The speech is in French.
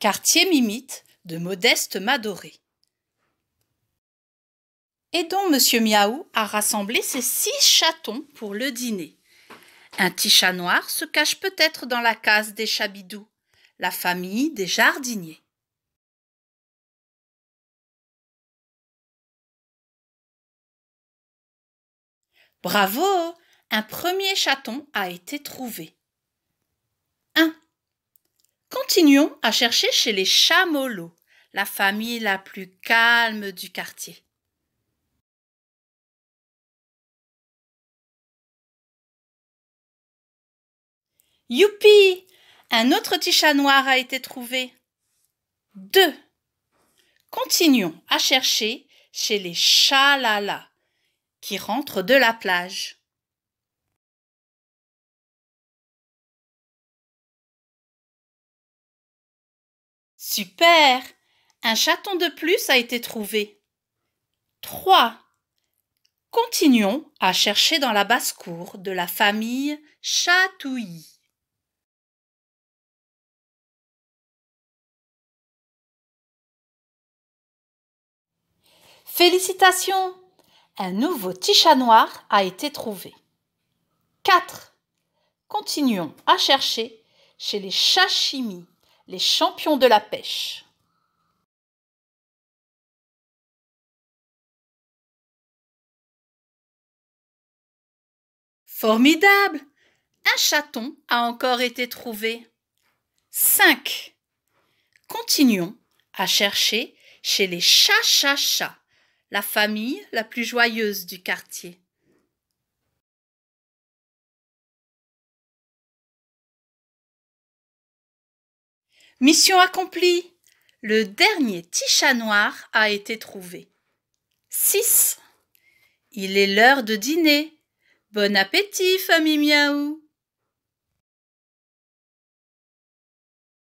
Quartier Mimite de Modeste Madoré. Aidons Monsieur Miaou a rassemblé ses six chatons pour le dîner. Un petit chat noir se cache peut-être dans la case des chabidous, la famille des jardiniers. Bravo Un premier chaton a été trouvé. Continuons à chercher chez les chamolos, la famille la plus calme du quartier. Youpi Un autre petit chat noir a été trouvé. 2. Continuons à chercher chez les Chalala, qui rentrent de la plage. Super Un chaton de plus a été trouvé. 3. Continuons à chercher dans la basse-cour de la famille Chatouille. Félicitations Un nouveau petit chat noir a été trouvé. 4. Continuons à chercher chez les chats les champions de la pêche. Formidable Un chaton a encore été trouvé. 5. Continuons à chercher chez les chats-chats-chats, la famille la plus joyeuse du quartier. Mission accomplie Le dernier tichat noir a été trouvé. 6. Il est l'heure de dîner. Bon appétit, famille miaou